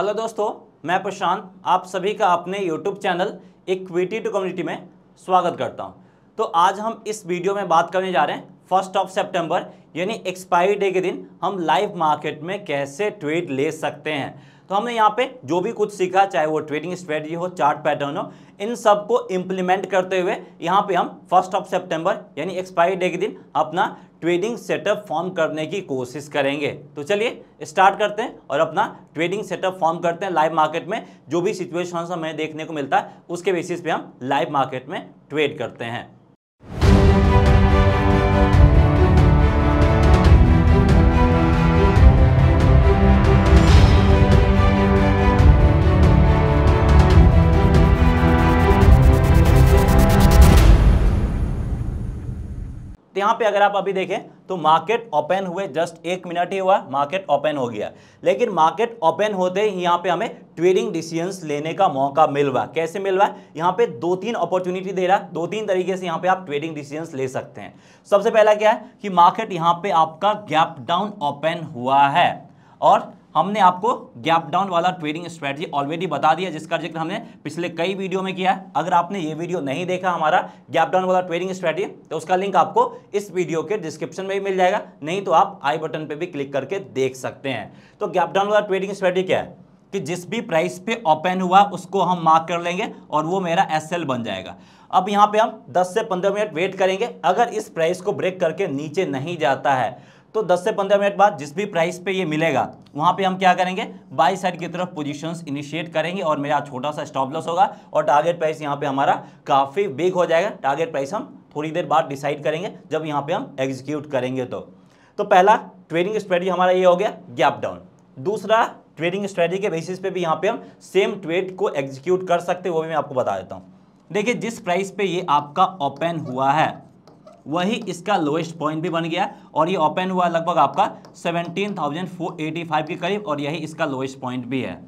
hello दोस्तों मैं प्रशांत आप सभी का अपने YouTube channel equity to community में स्वागत करता हूं तो आज हम इस वीडियो में बात करने जा रहे हैं फर्स्ट ऑफ सितंबर यानी एक्सपायरी डे के दिन हम लाइव मार्केट में कैसे ट्रेड ले सकते हैं तो हमने यहाँ पे जो भी कुछ सीखा चाहे वो ट्रेडिंग स्ट्रेटजी हो चार्ट पैटर्न हो इन सब को इम्प्लीमेंट करते हुए यहाँ पे हम फर्स्ट ऑफ सितंबर यानी एक्सपायरी डे के दिन अपना ट्रेडिंग सेटअप फॉर्म करने की कोशिश करेंगे तो चलिए स्टार्ट करते हैं और अपना ट्रेडिंग सेटअप फॉर्म करते हैं लाइव मार्केट में जो भी सिचुएशन हमें देखने को मिलता है उसके बेसिस पे हम लाइव मार्केट में ट्रेड करते हैं पे अगर आप अभी देखें तो मार्केट ओपन हुए जस्ट एक मिनट ही हुआ मार्केट ओपन हो गया लेकिन मार्केट ओपन होते ही यहाँ पे हमें ट्रेडिंग डिसीजंस लेने का मौका मिल रहा है कैसे मिल रहा है यहाँ पे दो तीन अपॉर्चुनिटी दे रहा है दो तीन तरीके से यहाँ पे आप ट्रेडिंग डिसीजंस ले सकते हैं सबसे पहला क्या है कि मार्केट यहाँ पे आपका गैप डाउन ओपन हुआ है और हमने आपको गैप डाउन वाला ट्रेडिंग स्ट्रेटजी ऑलरेडी बता दिया जिसका जिक्र हमने पिछले कई वीडियो में किया है अगर आपने ये वीडियो नहीं देखा हमारा गैप डाउन वाला ट्रेडिंग स्ट्रेटजी तो उसका लिंक आपको इस वीडियो के डिस्क्रिप्शन में भी मिल जाएगा नहीं तो आप आई बटन पर भी क्लिक करके देख सकते हैं तो गैप डाउन वाला ट्रेडिंग स्ट्रेटजी क्या है कि जिस भी प्राइस पे ओपन हुआ उसको हम मार्क कर लेंगे और वो मेरा एसएल बन जाएगा अब यहाँ पे हम 10 से 15 मिनट वेट करेंगे अगर इस प्राइस को ब्रेक करके नीचे नहीं जाता है तो 10 से 15 मिनट बाद जिस भी प्राइस पे ये मिलेगा वहाँ पे हम क्या करेंगे बाई साइड की तरफ पोजीशंस इनिशिएट करेंगे और मेरा छोटा सा स्टॉप लॉस होगा और टारगेट प्राइस यहाँ पे हमारा काफ़ी बिग हो जाएगा टारगेट प्राइस हम थोड़ी देर बाद डिसाइड करेंगे जब यहाँ पे हम एग्जीक्यूट करेंगे तो तो पहला ट्रेडिंग स्ट्रेटी हमारा ये हो गया गैप डाउन दूसरा ट्रेडिंग स्ट्रेटी के बेसिस पे भी यहाँ पे हम सेम ट्रेड को एग्जीक्यूट कर सकते वो भी मैं आपको बता देता हूँ देखिए जिस प्राइस पे ये आपका ओपन हुआ है वही इसका लोएस्ट पॉइंट भी बन गया और ये ओपन हुआ लगभग आपका 17,485 के करीब और यही इसका लोएस्ट पॉइंट भी है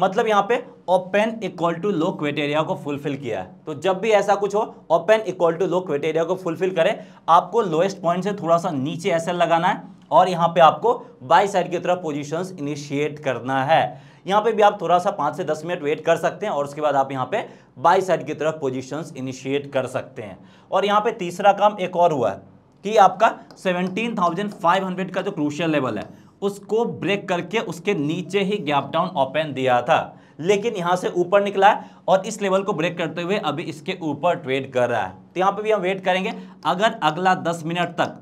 मतलब यहाँ पे open equal to low criteria को फुलफिल किया है तो जब भी ऐसा कुछ हो open equal to low criteria को फुलफिल करें आपको लोएस्ट पॉइंट से थोड़ा सा नीचे ऐसा लगाना है और यहाँ पे आपको बाई साइड की तरफ पोजीशंस इनिशिएट करना है यहाँ पे भी आप थोड़ा सा पाँच से दस मिनट वेट कर सकते हैं और उसके बाद आप यहाँ पे बाई साइड की तरफ पोजिशंस इनिशिएट कर सकते हैं और यहाँ पे तीसरा काम एक और हुआ है कि आपका 17,500 का जो क्रूशियल लेवल है उसको ब्रेक करके उसके नीचे ही गैप डाउन ओपन दिया था लेकिन यहाँ से ऊपर निकला है और इस लेवल को ब्रेक करते हुए अभी इसके ऊपर ट्रेड कर रहा है तो यहाँ पे भी हम वेट करेंगे अगर अगला 10 मिनट तक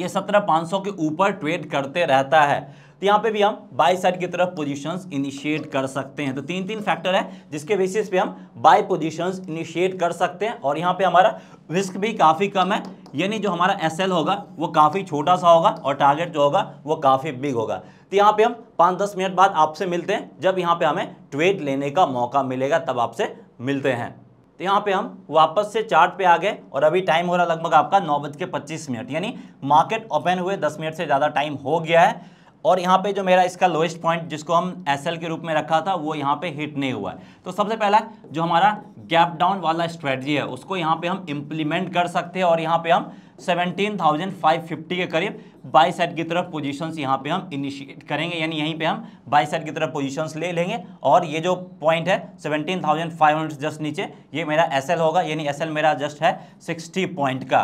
ये सत्रह पाँच सौ के ऊपर ट्रेड करते रहता है तो यहाँ पे भी हम बाई साइड की तरफ पोजीशंस इनिशिएट कर सकते हैं तो तीन तीन फैक्टर है जिसके बेसिस पे हम बाई पोजीशंस इनिशिएट कर सकते हैं और यहाँ पे हमारा रिस्क भी काफ़ी कम है यानी जो हमारा एस होगा वो काफ़ी छोटा सा होगा और टारगेट जो होगा वो काफ़ी बिग होगा तो यहाँ पर हम पाँच दस मिनट बाद आपसे मिलते हैं जब यहाँ पर हमें ट्रेड लेने का मौका मिलेगा तब आपसे मिलते हैं तो यहाँ पे हम वापस से चार्ट पे आ गए और अभी टाइम हो रहा लगभग आपका नौ बज के पच्चीस मिनट यानी मार्केट ओपन हुए दस मिनट से ज़्यादा टाइम हो गया है और यहाँ पे जो मेरा इसका लोएस्ट पॉइंट जिसको हम एस के रूप में रखा था वो यहाँ पे हिट नहीं हुआ है तो सबसे पहला जो हमारा गैप डाउन वाला स्ट्रेटजी है उसको यहाँ पे हम इम्प्लीमेंट कर सकते हैं और यहाँ पे हम 17,550 के करीब बाई साइड की तरफ पोजीशंस यहाँ पे हम इनिशिएट करेंगे यानी यहीं पे हम बाई साइड की तरफ पोजीशंस ले लेंगे और ये जो पॉइंट है 17,500 जस्ट नीचे ये मेरा एसएल होगा यानी एसएल मेरा जस्ट है 60 पॉइंट का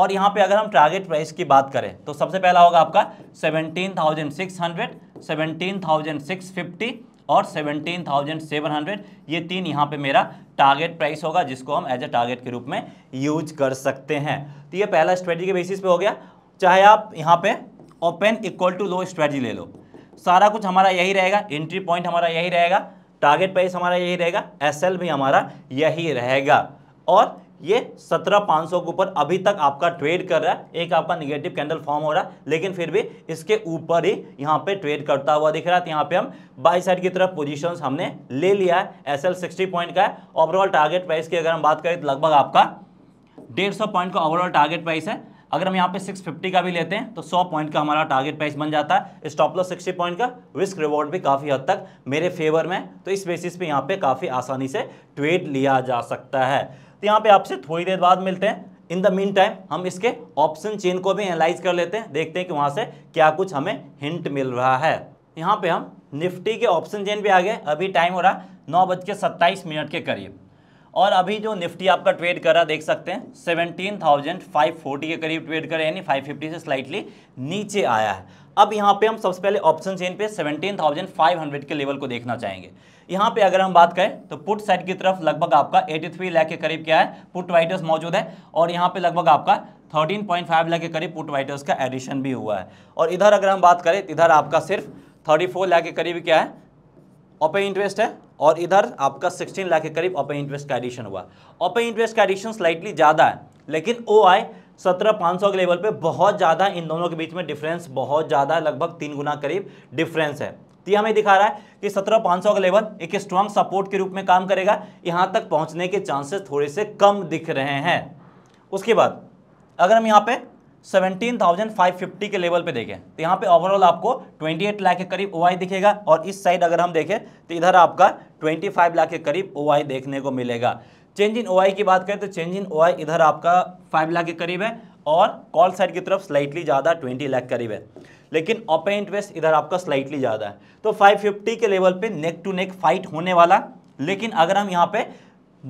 और यहाँ पे अगर हम टारगेट प्राइस की बात करें तो सबसे पहला होगा आपका 17,600, 17,650 और 17,700 ये तीन यहाँ पे मेरा टारगेट प्राइस होगा जिसको हम एज ए टारगेट के रूप में यूज कर सकते हैं तो ये पहला स्ट्रेटजी के बेसिस पे हो गया चाहे आप यहाँ पे open equal to low strategy ले लो सारा कुछ हमारा यही रहेगा एंट्री पॉइंट हमारा यही रहेगा टारगेट प्राइस हमारा यही रहेगा एस भी हमारा यही रहेगा और ये सत्रह पाँच सौ के ऊपर अभी तक आपका ट्रेड कर रहा है एक आपका निगेटिव कैंडल फॉर्म हो रहा है लेकिन फिर भी इसके ऊपर ही यहाँ पे ट्रेड करता हुआ दिख रहा है तो यहाँ पे हम बाई साइड की तरफ पोजीशंस हमने ले लिया है एस एल सिक्सटी पॉइंट का है ओवरऑल टारगेट प्राइस की अगर हम बात करें तो लगभग आपका डेढ़ सौ पॉइंट का ओवरऑल टारगेट प्राइस है अगर हम यहाँ पे 650 का भी लेते हैं तो 100 पॉइंट का हमारा टारगेट प्राइस बन जाता है स्टॉप लॉस 60 पॉइंट का रिस्क रिवॉर्ड भी काफ़ी हद तक मेरे फेवर में तो इस बेसिस पे यहाँ पे काफ़ी आसानी से ट्रेड लिया जा सकता है तो यहाँ पे आपसे थोड़ी देर बाद मिलते हैं इन द मीन टाइम हम इसके ऑप्शन चेन को भी एनालाइज कर लेते हैं देखते हैं कि वहाँ से क्या कुछ हमें हिंट मिल रहा है यहाँ पे हम निफ्टी के ऑप्शन चेन भी आ गए अभी टाइम हो रहा है नौ बज के सत्ताईस मिनट के करीब और अभी जो निफ्टी आपका ट्रेड कर रहा देख सकते हैं सेवनटीन थाउजेंड फाइव फोर्टी के करीब ट्रेड कर यानी फाइव फिफ्टी से स्लाइटली नीचे आया है अब यहाँ पे हम सबसे पहले ऑप्शन चेन पे 17,500 के लेवल को देखना चाहेंगे यहाँ पे अगर हम बात करें तो पुट साइड की तरफ लगभग आपका 83 लाख के करीब क्या है पुट वाइटर्स मौजूद है और यहाँ पे लगभग आपका 13.5 लाख के करीब पुट वाइटर्स का एडिशन भी हुआ है और इधर अगर हम बात करें इधर आपका सिर्फ थर्टी लाख के करीब क्या है ओपे इंटरेस्ट है और इधर आपका सिक्सटीन लाख के करीब ओपे इंटरेस्ट का एडिशन हुआ ओपे इंटरेस्ट का एडिशन स्लाइटली ज़्यादा है लेकिन ओ आई सत्रह पाँच सौ के लेवल पे बहुत ज़्यादा इन दोनों के बीच में डिफरेंस बहुत ज़्यादा लगभग तीन गुना करीब डिफरेंस है तो यह हमें दिखा रहा है कि सत्रह पाँच सौ का लेवल एक स्ट्रॉन्ग सपोर्ट के रूप में काम करेगा यहाँ तक पहुँचने के चांसेस थोड़े से कम दिख रहे हैं उसके बाद अगर हम यहाँ पे 17,550 के लेवल पे देखें तो यहाँ पे ओवरऑल आपको 28 लाख के करीब ओ दिखेगा और इस साइड अगर हम देखें तो इधर आपका 25 लाख के करीब ओ देखने को मिलेगा चेंज इन ओ की बात करें तो चेंज इन ओआई इधर आपका फाइव लाख के करीब है और कॉल साइड की तरफ स्लाइटली ज़्यादा ट्वेंटी लाख करीब है लेकिन ओपन इंटरेस्ट इधर आपका स्लाइटली ज़्यादा है तो फाइव फिफ्टी के लेवल पे नेक टू नेक फाइट होने वाला लेकिन अगर हम यहाँ पे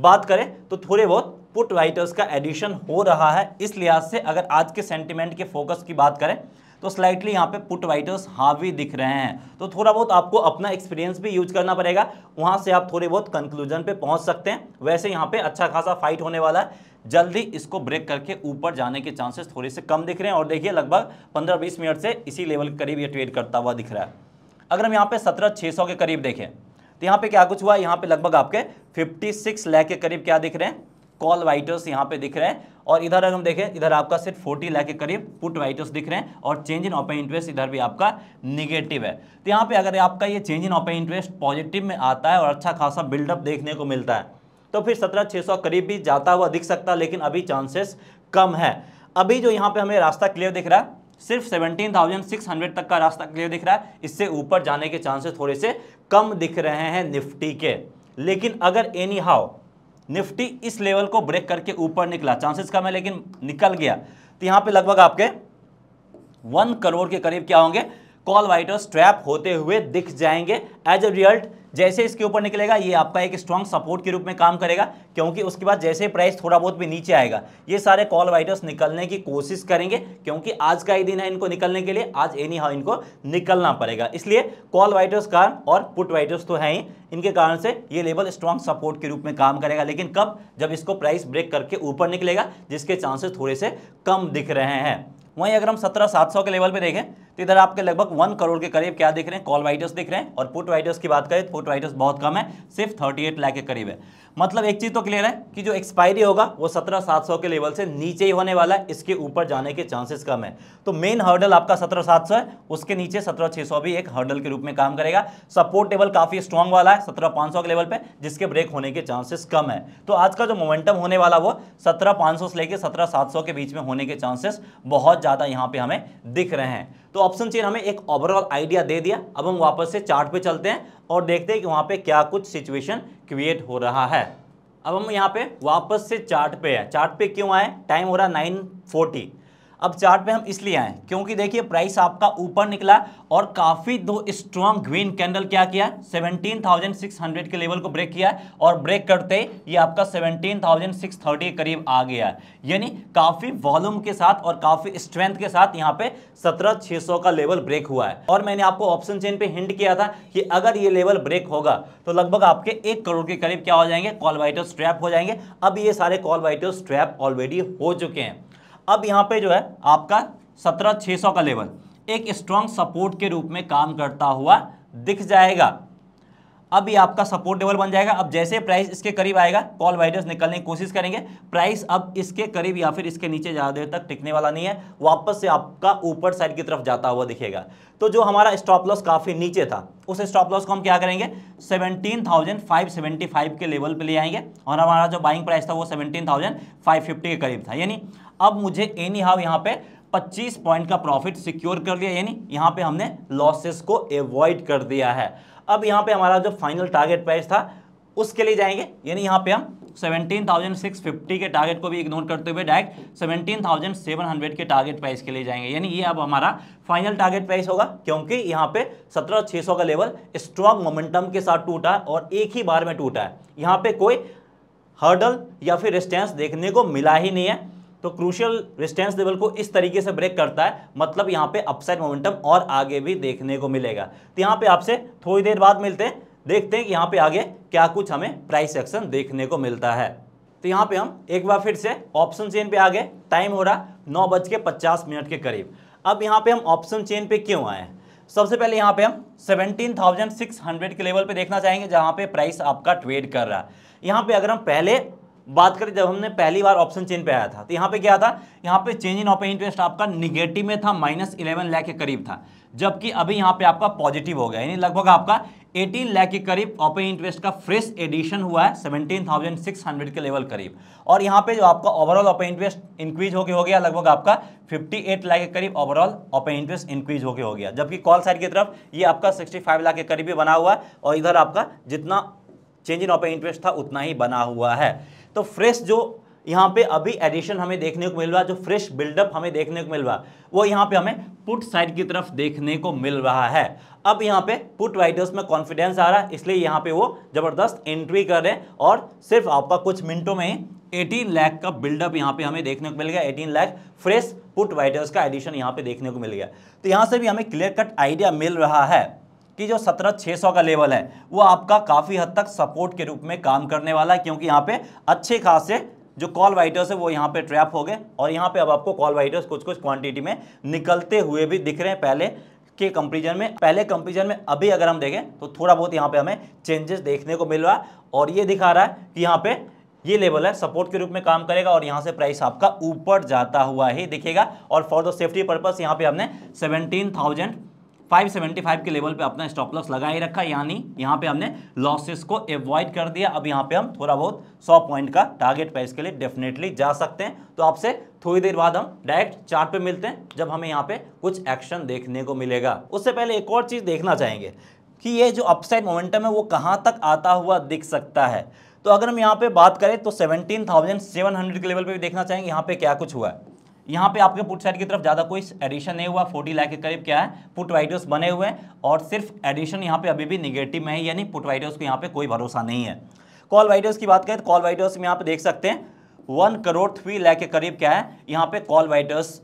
बात करें तो थोड़े बहुत पुट राइटर्स का एडिशन हो रहा है इस लिहाज से अगर आज के सेंटिमेंट के फोकस की बात करें तो स्लाइटली यहाँ पे पुट राइटर्स हाँ भी दिख रहे हैं तो थोड़ा बहुत आपको अपना एक्सपीरियंस भी यूज करना पड़ेगा वहाँ से आप थोड़े बहुत कंक्लूजन पे पहुँच सकते हैं वैसे यहाँ पे अच्छा खासा फाइट होने वाला है जल्दी इसको ब्रेक करके ऊपर जाने के चांसेस थोड़े से कम दिख रहे हैं और देखिए लगभग पंद्रह बीस मिनट से इसी लेवल के करीब ये ट्रेड करता हुआ दिख रहा है अगर हम यहाँ पे सत्रह छः सौ के करीब देखें तो यहाँ पे क्या कुछ हुआ यहाँ पे लगभग आपके 56 लाख के करीब क्या दिख रहे हैं कॉल वाइटर्स यहाँ पे दिख रहे हैं और इधर अगर हम देखें इधर आपका सिर्फ 40 लाख के करीब पुट वाइटर्स दिख रहे हैं और चेंज इन ओपन इंटरेस्ट इधर भी आपका निगेटिव है तो यहाँ पे अगर आपका ये change in open interest positive में आता है और अच्छा खासा बिल्डअप देखने को मिलता है तो फिर सत्रह छः सौ करीब भी जाता हुआ दिख सकता है लेकिन अभी चांसेस कम है अभी जो यहाँ पे हमें रास्ता क्लियर दिख रहा है सिर्फ 17,600 तक का रास्ता क्लियर दिख रहा है इससे ऊपर जाने के चांसेस थोड़े से कम दिख रहे हैं निफ्टी के लेकिन अगर एनी हाउ निफ्टी इस लेवल को ब्रेक करके ऊपर निकला चांसेस कम है लेकिन निकल गया तो यहां पे लगभग आपके वन करोड़ के करीब क्या होंगे कॉल वाइटर्स ट्रैप होते हुए दिख जाएंगे एज अ रिजल्ट जैसे इसके ऊपर निकलेगा ये आपका एक स्ट्रॉन्ग सपोर्ट के रूप में काम करेगा क्योंकि उसके बाद जैसे प्राइस थोड़ा बहुत भी नीचे आएगा ये सारे कॉल वाइटर्स निकलने की कोशिश करेंगे क्योंकि आज का ही दिन है इनको निकलने के लिए आज एनी हाउ इनको निकलना पड़ेगा इसलिए कॉल वाइटर्स का और पुट वाइटर्स तो हैं ही इनके कारण से ये लेवल स्ट्रॉन्ग सपोर्ट के रूप में काम करेगा लेकिन कब जब इसको प्राइस ब्रेक करके ऊपर निकलेगा जिसके चांसेस थोड़े से कम दिख रहे हैं वहीं अगर हम सत्रह सात सौ के लेवल पर देखें तो इधर आपके लगभग वन करोड़ के करीब क्या दिख रहे हैं कॉल राइडर्स दिख रहे हैं और पुट राइडर्स की बात करें तो पुट राइडर्स बहुत कम है सिर्फ थर्टी एट लाख के करीब है मतलब एक चीज़ तो क्लियर है कि जो एक्सपायरी होगा वो सत्रह सात सौ के लेवल से नीचे ही होने वाला है इसके ऊपर जाने के चांसेस कम है तो मेन हर्डल आपका सत्रह सात सौ है उसके नीचे सत्रह छः सौ भी एक हर्डल के रूप में काम करेगा सपोर्ट टेबल काफ़ी स्ट्रॉन्ग वाला है सत्रह पाँच सौ के लेवल पे जिसके ब्रेक होने के चांसेस कम है तो आज का जो मोमेंटम होने वाला वो सत्रह पाँच सौ से लेकर सत्रह सात सौ के बीच में होने के चांसेस बहुत ज़्यादा यहाँ पे हमें दिख रहे हैं तो ऑप्शन चेन हमें एक ओवरऑल आइडिया दे दिया अब हम वापस से चार्ट पे चलते हैं और देखते हैं कि वहाँ पे क्या कुछ सिचुएशन क्रिएट हो रहा है अब हम यहाँ पे वापस से चार्ट पे है चार्ट पे क्यों आए टाइम हो रहा है नाइन फोर्टी अब चार्ट पे हम इसलिए आए क्योंकि देखिए प्राइस आपका ऊपर निकला और काफ़ी दो स्ट्रॉन्ग ग्रीन कैंडल क्या किया 17,600 के लेवल को ब्रेक किया और ब्रेक करते ये आपका 17,630 के करीब आ गया यानी काफ़ी वॉल्यूम के साथ और काफ़ी स्ट्रेंथ के साथ यहाँ पे सत्रह का लेवल ब्रेक हुआ है और मैंने आपको ऑप्शन चेन पे हिंट किया था कि अगर ये लेवल ब्रेक होगा तो लगभग आपके एक करोड़ के करीब क्या हो जाएंगे कॉल वाइटर स्ट्रैप हो जाएंगे अब ये सारे कॉल वाइटर स्ट्रैप ऑलरेडी हो चुके हैं अब यहाँ पे जो है आपका सत्रह छः सौ का लेवल एक स्ट्रॉन्ग सपोर्ट के रूप में काम करता हुआ दिख जाएगा अब ये आपका सपोर्ट लेवल बन जाएगा अब जैसे प्राइस इसके करीब आएगा कॉल वाइडर्स निकलने की कोशिश करेंगे प्राइस अब इसके करीब या फिर इसके नीचे ज़्यादा देर तक टिकने वाला नहीं है वापस से आपका ऊपर साइड की तरफ जाता हुआ दिखेगा तो जो हमारा स्टॉप लॉस काफ़ी नीचे था उस स्टॉप लॉस को हम क्या करेंगे सेवनटीन के लेवल पर ले आएंगे और हमारा जो बाइंग प्राइस था वो सेवनटीन के करीब था यानी अब मुझे एनी हाव यहाँ पे 25 पॉइंट का प्रॉफिट सिक्योर कर लिया यानी यहाँ पे हमने लॉसेस को एवॉइड कर दिया है अब यहाँ पे हमारा जो फाइनल टारगेट प्राइस था उसके लिए जाएंगे यानी यहाँ पे हम 17,650 के टारगेट को भी इग्नोर करते हुए डायरेक्ट 17,700 के टारगेट प्राइस के लिए जाएंगे यानी ये अब हमारा फाइनल टारगेट प्राइस होगा क्योंकि यहाँ पे 17,600 का लेवल स्ट्रॉन्ग मोमेंटम के साथ टूटा और एक ही बार में टूटा है यहाँ पे कोई हर्डल या फिर रिस्टेंस देखने को मिला ही नहीं है तो क्रूशियल रिस्टेंस लेवल को इस तरीके से ब्रेक करता है मतलब यहाँ पे अपसाइड मोमेंटम और आगे भी देखने को मिलेगा तो यहाँ पे आपसे थोड़ी देर बाद मिलते हैं देखते हैं कि यहाँ पे आगे क्या कुछ हमें प्राइस एक्शन देखने को मिलता है तो यहाँ पे हम एक बार फिर से ऑप्शन चेन पे आ गए टाइम हो रहा नौ बज के पचास मिनट के करीब अब यहाँ पे हम ऑप्शन चेन पे क्यों आए सबसे पहले यहाँ पे हम 17,600 के लेवल पे देखना चाहेंगे जहाँ पे प्राइस आपका ट्रेड कर रहा है यहाँ पे अगर हम पहले बात करें जब हमने पहली बार ऑप्शन चेन पे आया था तो यहाँ पे क्या था यहाँ पे चेंज इन ओपन इंटरेस्ट आपका निगेटिव में था माइनस इलेवन लाख के करीब था जबकि अभी यहाँ पे आपका पॉजिटिव हो गया यानी लगभग आपका 18 लाख के करीब ओपन इंटरेस्ट का फ्रेश एडिशन हुआ है 17,600 के लेवल करीब और यहाँ पे जो आपका ओवरऑल ओपन इंटरेस्ट इंक्रीज होके हो गया लगभग आपका 58 लाख के करीब ओवरऑल ओपन इंटरेस्ट इंक्रीज होके हो गया जबकि कॉल साइड की तरफ ये आपका 65 लाख के करीब ही बना हुआ है और इधर आपका जितना चेंज इन ओपन इंटरेस्ट था उतना ही बना हुआ है तो फ्रेश जो यहाँ पे अभी एडिशन हमें देखने को मिल रहा जो फ्रेश बिल्डअप हमें देखने को मिल रहा वो यहाँ पे हमें पुट साइड की तरफ देखने को मिल रहा है अब यहाँ पे पुट राइडर्स में कॉन्फिडेंस आ रहा है इसलिए यहाँ पे वो ज़बरदस्त एंट्री कर रहे हैं और सिर्फ आपका कुछ मिनटों में ही 18 लाख का बिल्डअप यहाँ पे हमें देखने को मिल गया 18 लाख फ्रेश पुट राइडर्स का एडिशन यहाँ पे देखने को मिल गया तो यहाँ से भी हमें क्लियर कट आइडिया मिल रहा है कि जो सत्रह छः सौ का लेवल है वो आपका काफ़ी हद तक सपोर्ट के रूप में काम करने वाला है क्योंकि यहाँ पे अच्छे खासे जो कॉल वाइटर्स है वो यहाँ पे ट्रैप हो गए और यहाँ पे अब आपको कॉल वाइटर्स कुछ कुछ क्वांटिटी में निकलते हुए भी दिख रहे हैं पहले के कंपेरिजन में पहले कंपेरिजन में अभी अगर हम देखें तो थोड़ा बहुत यहाँ पे हमें चेंजेस देखने को मिल रहा है और ये दिखा रहा है कि यहाँ पे ये लेवल है सपोर्ट के रूप में काम करेगा और यहाँ से प्राइस आपका ऊपर जाता हुआ ही दिखेगा और फॉर द सेफ्टी पर्पज यहाँ पे हमने सेवनटीन थाउजेंड 575 के लेवल पे अपना स्टॉप लॉस लगा ही रखा यानी यहाँ पे हमने लॉसेस को एवॉइड कर दिया अब यहाँ पे हम थोड़ा बहुत 100 पॉइंट का टारगेट प्राइस के लिए डेफिनेटली जा सकते हैं तो आपसे थोड़ी देर बाद हम डायरेक्ट चार्ट पे मिलते हैं जब हमें यहाँ पे कुछ एक्शन देखने को मिलेगा उससे पहले एक और चीज़ देखना चाहेंगे कि ये जो अपसाइड मोमेंटम है वो कहाँ तक आता हुआ दिख सकता है तो अगर हम यहाँ पे बात करें तो 17,700 के लेवल पे भी देखना चाहेंगे यहाँ पे क्या कुछ हुआ है यहाँ पे आपके पुट साइड की तरफ ज़्यादा कोई एडिशन नहीं हुआ फोर्टी लाख के करीब क्या है पुट वाइडियोस बने हुए हैं और सिर्फ एडिशन यहाँ पे अभी भी निगेटिव में है यानी पुट वाइडियोस को यहाँ पे कोई भरोसा नहीं है कॉल वाइडियोस की बात करें तो कॉल वाइडियोस में यहाँ पे देख सकते हैं वन करोड़ थ्री लाख के करीब क्या है यहाँ पे कॉल वाइडर्स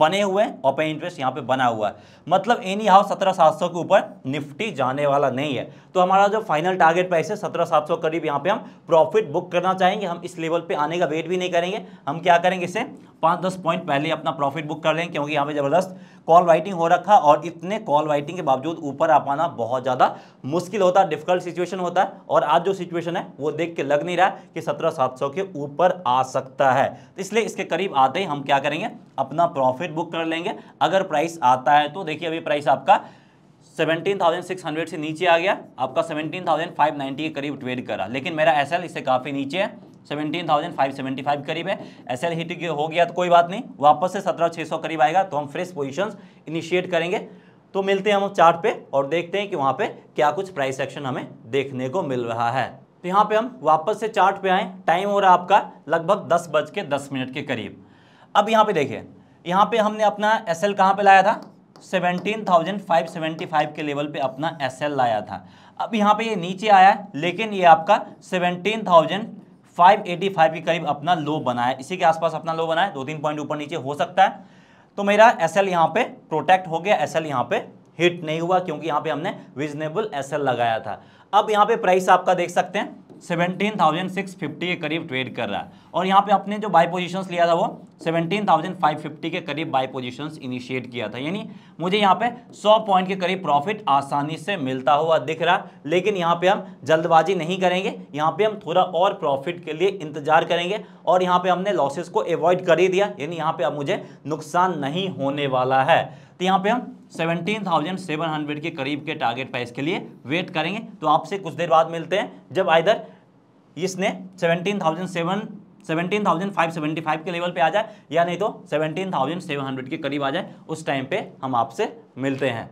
बने हुए हैं ओपन इंटरेस्ट यहाँ पे बना हुआ है मतलब एनी हाउ सत्रह सात सौ के ऊपर निफ्टी जाने वाला नहीं है तो हमारा जो फाइनल टारगेट प्राइस है सत्रह सात सौ करीब यहाँ पे हम प्रॉफिट बुक करना चाहेंगे हम इस लेवल पे आने का वेट भी नहीं करेंगे हम क्या करेंगे इसे पाँच दस पॉइंट पहले अपना प्रॉफिट बुक कर लें क्योंकि यहाँ पे ज़बरदस्त कॉल राइटिंग हो रखा और इतने कॉल राइटिंग के बावजूद ऊपर आ पाना बहुत ज़्यादा मुश्किल होता है डिफिकल्ट सिचुएशन होता है और आज जो सिचुएशन है वो देख के लग नहीं रहा कि सत्रह सात सौ के ऊपर आ सकता है तो इसलिए इसके करीब आते ही हम क्या करेंगे अपना प्रॉफिट प्रॉफिट बुक कर लेंगे अगर प्राइस आता है तो देखिए अभी प्राइस आपका 17,600 से नीचे आ गया आपका 17,590 के करीब ट्रेड करा लेकिन मेरा एस इससे काफ़ी नीचे है 17,575 करीब है एस एल हिट हो गया तो कोई बात नहीं वापस से 17,600 करीब आएगा तो हम फ्रेश पोजीशंस इनिशिएट करेंगे तो मिलते हैं हम चार्ट पे और देखते हैं कि वहाँ पे क्या कुछ प्राइस एक्शन हमें देखने को मिल रहा है तो यहाँ पे हम वापस से चार्ट पे आए टाइम हो रहा है आपका लगभग दस बज के दस मिनट के करीब अब यहाँ पे देखिए यहाँ पे हमने अपना एस एल कहाँ पर लाया था 17,575 के लेवल पे अपना एस एल लाया था अब यहाँ पे ये नीचे आया है लेकिन ये आपका 17,585 के करीब अपना लो बना है इसी के आसपास अपना लो बना है दो तीन पॉइंट ऊपर नीचे हो सकता है तो मेरा एस एल यहाँ पे प्रोटेक्ट हो गया एस एल यहाँ पे हिट नहीं हुआ क्योंकि यहाँ पे हमने रिजनेबल एस एल लगाया था अब यहाँ पे प्राइस आपका देख सकते हैं 17,650 के करीब ट्रेड कर रहा है और यहाँ पे अपने जो बाई पोजिशन लिया था वो 17,550 के करीब बाई पोजिशन इनिशिएट किया था यानी मुझे यहाँ पे 100 पॉइंट के करीब प्रॉफिट आसानी से मिलता हुआ दिख रहा लेकिन यहाँ पे हम जल्दबाजी नहीं करेंगे यहाँ पे हम थोड़ा और प्रॉफिट के लिए इंतजार करेंगे और यहाँ पे हमने लॉसेस को अवॉइड कर ही दिया यानी यहाँ पे अब मुझे नुकसान नहीं होने वाला है तो यहाँ पे हम 17,700 के करीब के टारगेट प्राइस के लिए वेट करेंगे तो आपसे कुछ देर बाद मिलते हैं जब आइधर इसने सेवनटीन थाउजेंड सेवन 17,575 के लेवल पे आ जाए या नहीं तो 17,700 के करीब आ जाए उस टाइम पे हम आपसे मिलते हैं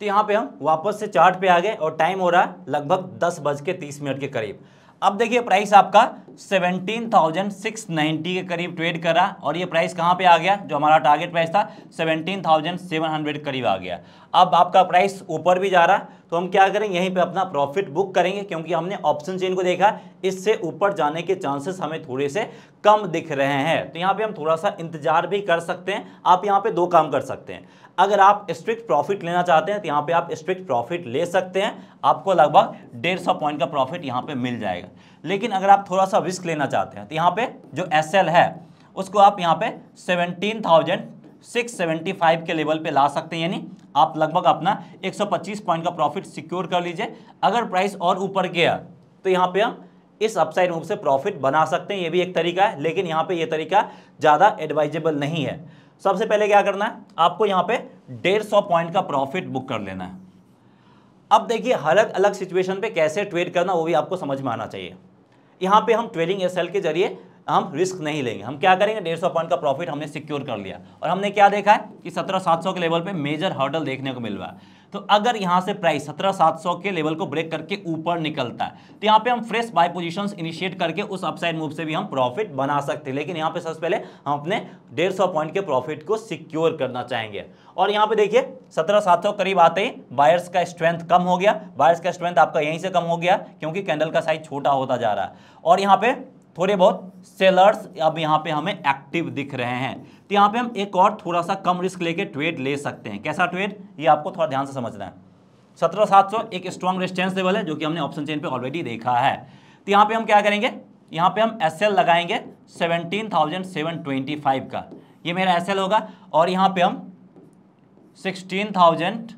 तो यहाँ पे हम वापस से चार्ट पे आ गए और टाइम हो रहा है लगभग दस बज के तीस मिनट के करीब अब देखिए प्राइस आपका 17,690 के करीब ट्रेड कर रहा और ये प्राइस कहाँ पे आ गया जो हमारा टारगेट प्राइस था 17,700 करीब आ गया अब आपका प्राइस ऊपर भी जा रहा तो हम क्या करें यहीं पे अपना प्रॉफिट बुक करेंगे क्योंकि हमने ऑप्शन चेन को देखा इससे ऊपर जाने के चांसेस हमें थोड़े से कम दिख रहे हैं तो यहाँ पे हम थोड़ा सा इंतजार भी कर सकते हैं आप यहाँ पे दो काम कर सकते हैं अगर आप स्ट्रिक्ट प्रॉफिट लेना चाहते हैं तो यहाँ पे आप स्ट्रिक्ट प्रॉफिट ले सकते हैं आपको लगभग डेढ़ सौ पॉइंट का प्रॉफिट यहाँ पे मिल जाएगा लेकिन अगर आप थोड़ा सा रिस्क लेना चाहते हैं तो यहाँ पे जो एस है उसको आप यहाँ पे seventeen thousand six seventy five के लेवल पे ला सकते हैं यानी आप लगभग अपना एक सौ पच्चीस पॉइंट का प्रॉफिट सिक्योर कर लीजिए अगर प्राइस और ऊपर गया तो यहाँ पे हम इस अपसाइड मूव से प्रॉफिट बना सकते हैं ये भी एक तरीका है लेकिन यहाँ पे ये तरीका ज़्यादा एडवाइजेबल नहीं है सबसे पहले क्या करना है आपको यहां पे डेढ़ सौ पॉइंट का प्रॉफिट बुक कर लेना है अब देखिए अलग अलग सिचुएशन पे कैसे ट्रेड करना वो भी आपको समझ में आना चाहिए यहां पे हम ट्रेडिंग एस के जरिए हम रिस्क नहीं लेंगे हम क्या करेंगे डेढ़ सौ पॉइंट का प्रॉफिट हमने सिक्योर कर लिया और हमने क्या देखा है कि सत्रह सात सौ के लेवल पे मेजर हर्डल देखने को मिल रहा है तो अगर यहां से प्राइस सत्रह सात सौ के लेवल को ब्रेक करके ऊपर निकलता है तो यहां पे हम फ्रेश बाय पोजीशंस इनिशिएट करके उस अपसाइड मूव से भी हम प्रॉफिट बना सकते हैं लेकिन यहां पे सबसे पहले हम अपने डेढ़ सौ पॉइंट के प्रॉफिट को सिक्योर करना चाहेंगे और यहाँ पे देखिए सत्रह सात सौ करीब आते ही बायर्स का स्ट्रेंथ कम हो गया बायर्स का स्ट्रेंथ आपका यहीं से कम हो गया क्योंकि कैंडल का साइज छोटा होता जा रहा है और यहाँ पे थोड़े बहुत सेलर्स अब यहाँ पे हमें एक्टिव दिख रहे हैं तो यहाँ पे हम एक और थोड़ा सा कम रिस्क लेके ट्रेड ले सकते हैं कैसा ट्रेड ये आपको थोड़ा ध्यान से समझना है सत्रह सात सौ एक स्ट्रॉन्ग रेस्टेंस लेवल है जो कि हमने ऑप्शन चेन पे ऑलरेडी देखा है तो यहाँ पे हम क्या करेंगे यहाँ पे हम एस लगाएंगे seventeen thousand seven twenty five का ये मेरा एस होगा और यहाँ पे हम sixteen thousand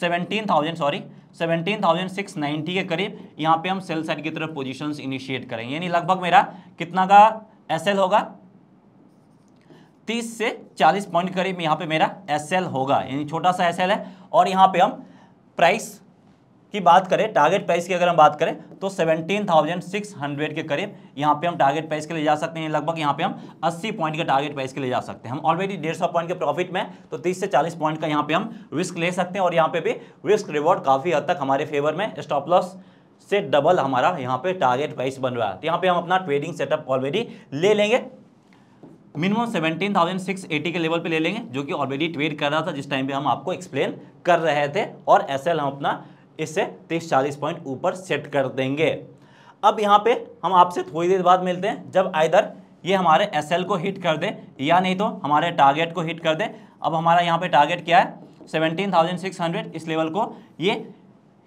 seventeen thousand sorry seventeen thousand six के करीब यहाँ पे हम सेल साइड की तरफ पोजीशंस इनिशिएट करेंगे यानी लगभग मेरा कितना का एस होगा तीस से चालीस पॉइंट करीब यहाँ पे मेरा एस होगा यानी छोटा सा एस है और यहाँ पे हम प्राइस की बात करें टारगेट प्राइस की अगर हम बात करें तो 17,600 के करीब यहाँ पे हम टारगेट प्राइस के लिए जा सकते हैं लगभग यहाँ पे हम 80 पॉइंट के टारगेट प्राइस के लिए जा सकते हैं हम ऑलरेडी 150 पॉइंट के प्रॉफिट में तो 30 से 40 पॉइंट का यहाँ पे हम रिस्क ले सकते हैं और यहाँ पे भी रिस्क रिवॉर्ड काफ़ी हद तक हमारे फेवर में स्टॉप लॉस से डबल हमारा यहाँ पे टारगेट प्राइस बन रहा है तो यहाँ पे हम अपना ट्रेडिंग सेटअप ऑलरेडी ले लेंगे minimum seventeen thousand six eighty के लेवल पे ले लेंगे जो कि ऑलरेडी ट्रेड कर रहा था जिस टाइम पे हम आपको एक्सप्लेन कर रहे थे और एस हम अपना इससे तीस चालीस पॉइंट ऊपर सेट कर देंगे अब यहाँ पे हम आपसे थोड़ी देर बाद मिलते हैं जब आइधर ये हमारे एस को हिट कर दें या नहीं तो हमारे टारगेट को हिट कर दें अब हमारा यहाँ पर टारगेट क्या है 17,600 इस लेवल को ये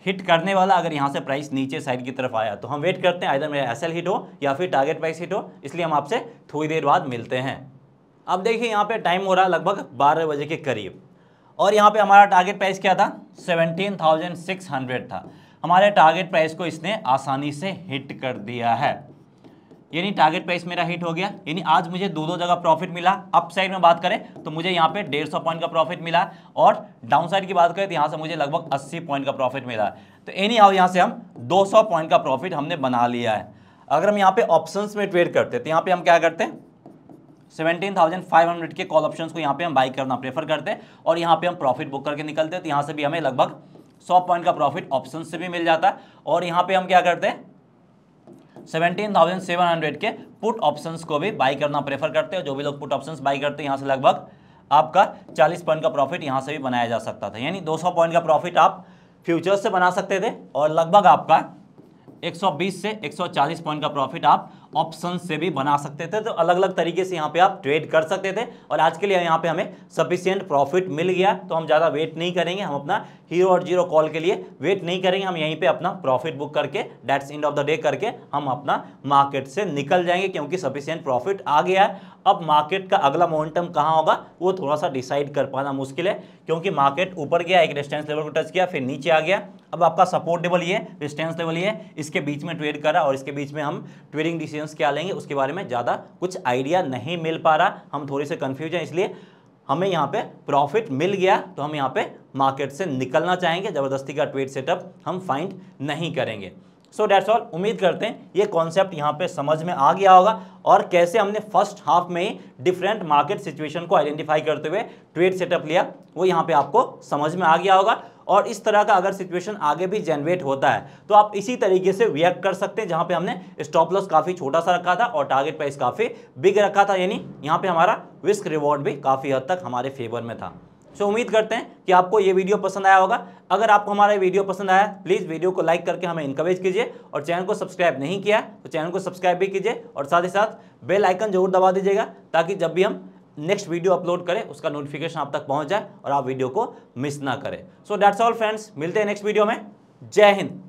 हिट करने वाला अगर यहाँ से प्राइस नीचे साइड की तरफ आया तो हम वेट करते हैं इधर मेरा एस हिट हो या फिर टारगेट प्राइस हिट हो इसलिए हम आपसे थोड़ी देर बाद मिलते हैं अब देखिए यहाँ पे टाइम हो रहा है लगभग 12 बजे के करीब और यहाँ पे हमारा टारगेट प्राइस क्या था 17,600 था हमारे टारगेट प्राइस को इसने आसानी से हिट कर दिया है यानी टारगेट प्राइस मेरा हिट हो गया यानी आज मुझे दो दो जगह प्रॉफिट मिला अप साइड में बात करें तो मुझे यहाँ पे डेढ़ सौ पॉइंट का प्रॉफिट मिला और डाउन साइड की बात करें तो यहाँ से मुझे लगभग अस्सी पॉइंट का प्रॉफिट मिला तो एनी आओ यहाँ से हम दो सौ पॉइंट का प्रॉफिट हमने बना लिया है अगर हम यहाँ पे ऑप्शन में ट्रेड करते तो यहाँ पे हम क्या करते हैं हंड्रेड के कॉल ऑप्शन को यहाँ पे हम बाई करना प्रेफर करते हैं और यहाँ पे हम प्रॉफिट बुक करके निकलते हैं तो यहाँ से भी हमें लगभग सौ पॉइंट का प्रॉफिट ऑप्शन से भी मिल जाता है और यहाँ पे हम क्या करते हैं सेवेंटीन थाउजेंड सेवन हंड्रेड के पुट ऑप्शंस को भी बाई करना प्रेफर करते हैं जो भी लोग पुट ऑप्शंस बाई करते हैं यहाँ से लगभग आपका 40 पॉइंट का प्रॉफिट यहाँ से भी बनाया जा सकता था यानी 200 पॉइंट का प्रॉफिट आप फ्यूचर्स से बना सकते थे और लगभग आपका 120 से 140 पॉइंट का प्रॉफिट आप ऑप्शन से भी बना सकते थे तो अलग अलग तरीके से यहाँ पे आप ट्रेड कर सकते थे और आज के लिए यहाँ पे हमें सफिशियंट प्रॉफिट मिल गया तो हम ज़्यादा वेट नहीं करेंगे हम अपना हीरो और जीरो कॉल के लिए वेट नहीं करेंगे हम यहीं पे अपना प्रॉफिट बुक करके that's end of the day करके हम अपना मार्केट से निकल जाएंगे क्योंकि सफिशियंट प्रॉफिट आ गया है अब मार्केट का अगला मोमेंटम कहाँ होगा वो थोड़ा सा डिसाइड कर पाना मुश्किल है क्योंकि मार्केट ऊपर गया एक रेस्टेंस लेवल को टच किया फिर नीचे आ गया अब आपका सपोर्ट ये रेस्टेंस लेवल ये इसके बीच में ट्रेड करा और इसके बीच में हम ट्रेडिंग डिसीजन क्या लेंगे उसके बारे में ज़्यादा कुछ आइडिया नहीं मिल पा रहा हम थोड़े से कन्फ्यूज हैं इसलिए हमें यहाँ पे प्रॉफिट मिल गया तो हम यहाँ पे मार्केट से निकलना चाहेंगे ज़बरदस्ती का ट्रेड सेटअप हम फाइंड नहीं करेंगे सो डैट्स ऑल उम्मीद करते हैं ये कॉन्सेप्ट यहाँ पे समझ में आ गया होगा और कैसे हमने फर्स्ट हाफ में ही डिफरेंट मार्केट सिचुएशन को आइडेंटिफाई करते हुए ट्रेड सेटअप लिया वो यहाँ पे आपको समझ में आ गया होगा और इस तरह का अगर सिचुएशन आगे भी जनरेट होता है तो आप इसी तरीके से रिएक्ट कर सकते हैं जहाँ पे हमने स्टॉप लॉस काफ़ी छोटा सा रखा था और टारगेट प्राइस काफ़ी बिग रखा था यानी यहाँ पे हमारा रिस्क रिवॉर्ड भी काफ़ी हद तक हमारे फेवर में था सो उम्मीद करते हैं कि आपको ये वीडियो पसंद आया होगा अगर आपको हमारा वीडियो पसंद आया प्लीज़ वीडियो को लाइक करके हमें इंकरेज कीजिए और चैनल को सब्सक्राइब नहीं किया तो चैनल को सब्सक्राइब भी कीजिए और साथ ही साथ बेल आइकन जरूर दबा दीजिएगा ताकि जब भी हम नेक्स्ट वीडियो अपलोड करें उसका नोटिफिकेशन आप तक पहुंच जाए और आप वीडियो को मिस ना करें सो डैट्स ऑल फ्रेंड्स मिलते हैं नेक्स्ट वीडियो में जय हिंद